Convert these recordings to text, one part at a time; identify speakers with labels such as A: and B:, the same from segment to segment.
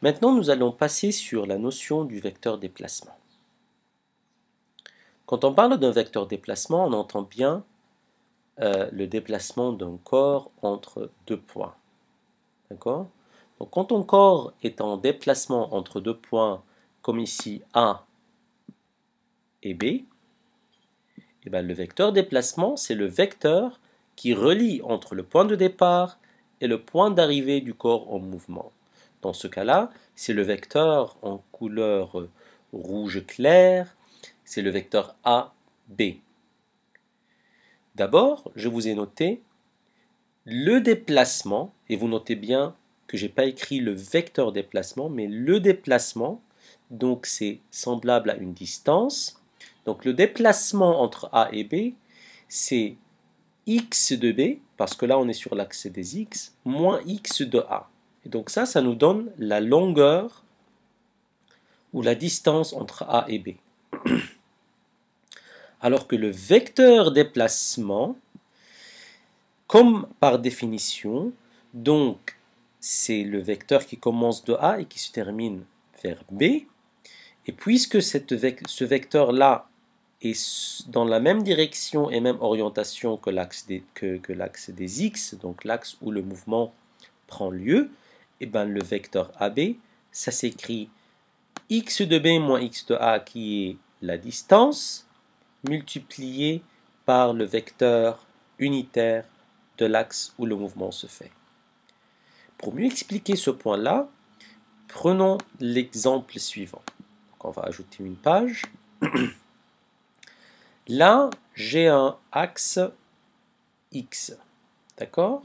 A: Maintenant, nous allons passer sur la notion du vecteur déplacement. Quand on parle d'un vecteur déplacement, on entend bien euh, le déplacement d'un corps entre deux points. D'accord Donc quand un corps est en déplacement entre deux points, comme ici A et B, et eh bien, le vecteur déplacement, c'est le vecteur qui relie entre le point de départ et le point d'arrivée du corps en mouvement. Dans ce cas-là, c'est le vecteur en couleur rouge clair, c'est le vecteur AB. D'abord, je vous ai noté le déplacement, et vous notez bien que je n'ai pas écrit le vecteur déplacement, mais le déplacement, donc c'est semblable à une distance. Donc le déplacement entre A et B, c'est x de B, parce que là on est sur l'axe des x, moins x de A donc ça, ça nous donne la longueur ou la distance entre A et B. Alors que le vecteur déplacement, comme par définition, donc c'est le vecteur qui commence de A et qui se termine vers B, et puisque ce vecteur-là est dans la même direction et même orientation que l'axe que, des x, donc l'axe où le mouvement prend lieu, et eh ben, le vecteur AB, ça s'écrit x de b moins x de a qui est la distance multipliée par le vecteur unitaire de l'axe où le mouvement se fait. Pour mieux expliquer ce point-là, prenons l'exemple suivant. on va ajouter une page. Là, j'ai un axe X. D'accord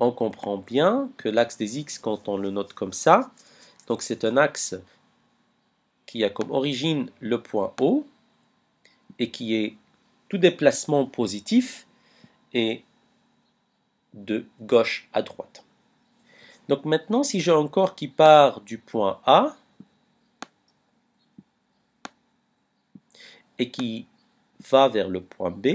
A: on comprend bien que l'axe des x, quand on le note comme ça, donc c'est un axe qui a comme origine le point O et qui est tout déplacement positif et de gauche à droite. Donc maintenant, si j'ai un corps qui part du point A et qui va vers le point B,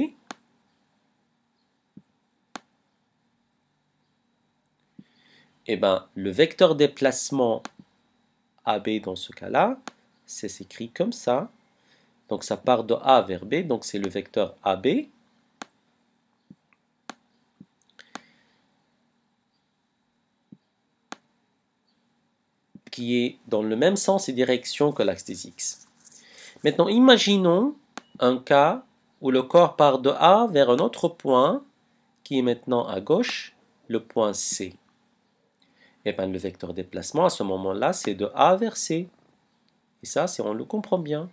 A: eh ben, le vecteur déplacement AB dans ce cas-là, c'est s'écrit comme ça. Donc ça part de A vers B, donc c'est le vecteur AB. qui est dans le même sens et direction que l'axe des X. Maintenant, imaginons un cas où le corps part de A vers un autre point qui est maintenant à gauche, le point C. Et eh bien, le vecteur déplacement, à ce moment-là, c'est de A vers C. Et ça, c'est on le comprend bien.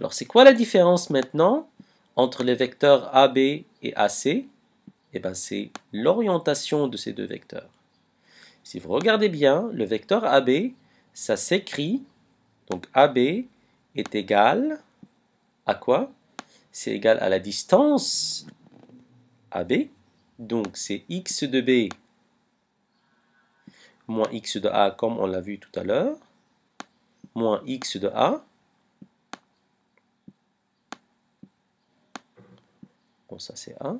A: Alors, c'est quoi la différence maintenant entre les vecteurs AB et AC Eh bien, c'est l'orientation de ces deux vecteurs. Si vous regardez bien, le vecteur AB, ça s'écrit, donc AB est égal à quoi C'est égal à la distance AB, donc c'est x de B moins x de a comme on l'a vu tout à l'heure, moins x de a. Bon, ça c'est a.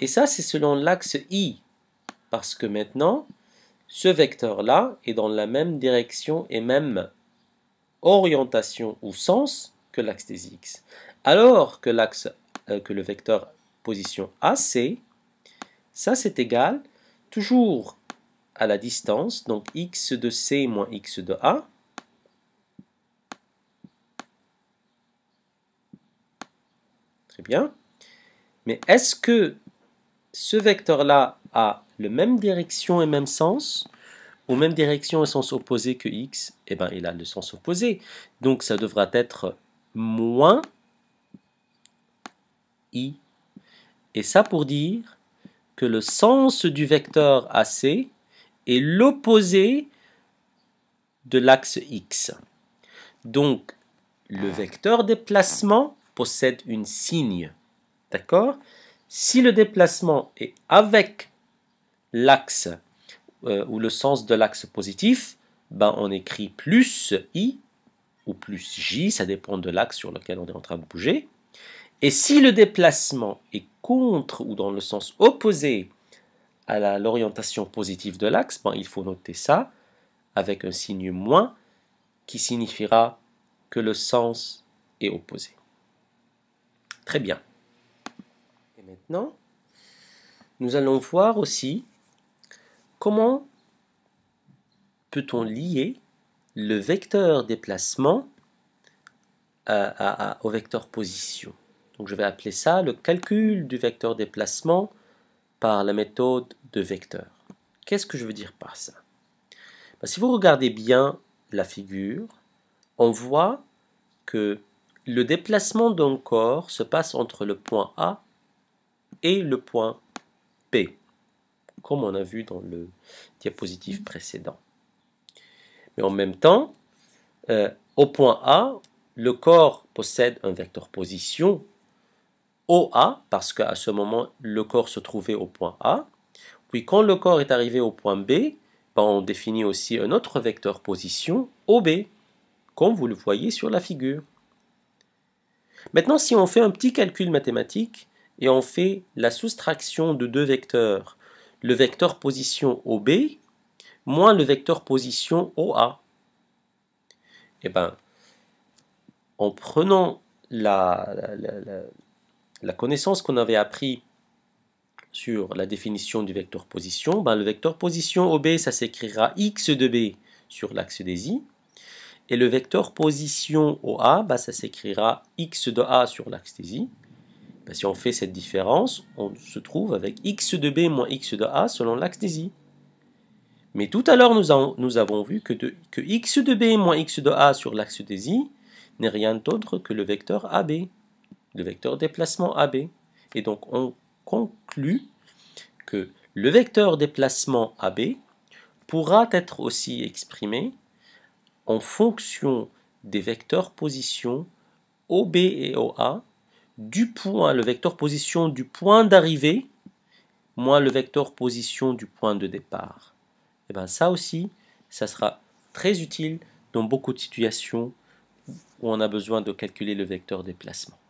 A: Et ça, c'est selon l'axe i, parce que maintenant, ce vecteur-là est dans la même direction et même orientation ou sens que l'axe des x. Alors que, l'axe, euh, que le vecteur position AC, ça c'est égal, toujours à la distance, donc x de c moins x de a, Très bien. Mais est-ce que ce vecteur-là a le même direction et même sens ou même direction et sens opposé que x Eh bien, il a le sens opposé. Donc, ça devra être moins i. Et ça pour dire que le sens du vecteur AC est l'opposé de l'axe x. Donc, le ah. vecteur déplacement possède une signe. D'accord Si le déplacement est avec l'axe euh, ou le sens de l'axe positif, ben on écrit plus i ou plus j, ça dépend de l'axe sur lequel on est en train de bouger. Et si le déplacement est contre ou dans le sens opposé à l'orientation positive de l'axe, ben, il faut noter ça avec un signe moins qui signifiera que le sens est opposé. Très bien. Et maintenant, nous allons voir aussi comment peut-on lier le vecteur déplacement au vecteur position. Donc je vais appeler ça le calcul du vecteur déplacement par la méthode de vecteur. Qu'est-ce que je veux dire par ça ben, Si vous regardez bien la figure, on voit que le déplacement d'un corps se passe entre le point A et le point B, comme on a vu dans le diapositive précédent. Mais en même temps, euh, au point A, le corps possède un vecteur position OA, parce qu'à ce moment, le corps se trouvait au point A. Puis quand le corps est arrivé au point B, ben, on définit aussi un autre vecteur position, OB, comme vous le voyez sur la figure. Maintenant, si on fait un petit calcul mathématique et on fait la soustraction de deux vecteurs, le vecteur position OB moins le vecteur position OA, eh ben, en prenant la, la connaissance qu'on avait appris sur la définition du vecteur position, ben, le vecteur position OB, ça s'écrira x de B sur l'axe des i. Et le vecteur position OA, ben, ça s'écrira x de A sur l'axe des i. Ben, si on fait cette différence, on se trouve avec x de B moins x de A selon l'axe des i. Mais tout à l'heure, nous, avons vu que, que x de B moins x de A sur l'axe des i n'est rien d'autre que le vecteur AB le vecteur déplacement AB. Et donc on conclut que le vecteur déplacement AB pourra être aussi exprimé en fonction des vecteurs position OB et OA du point, le vecteur position du point d'arrivée moins le vecteur position du point de départ. Et eh bien ça aussi, ça sera très utile dans beaucoup de situations où on a besoin de calculer le vecteur déplacement.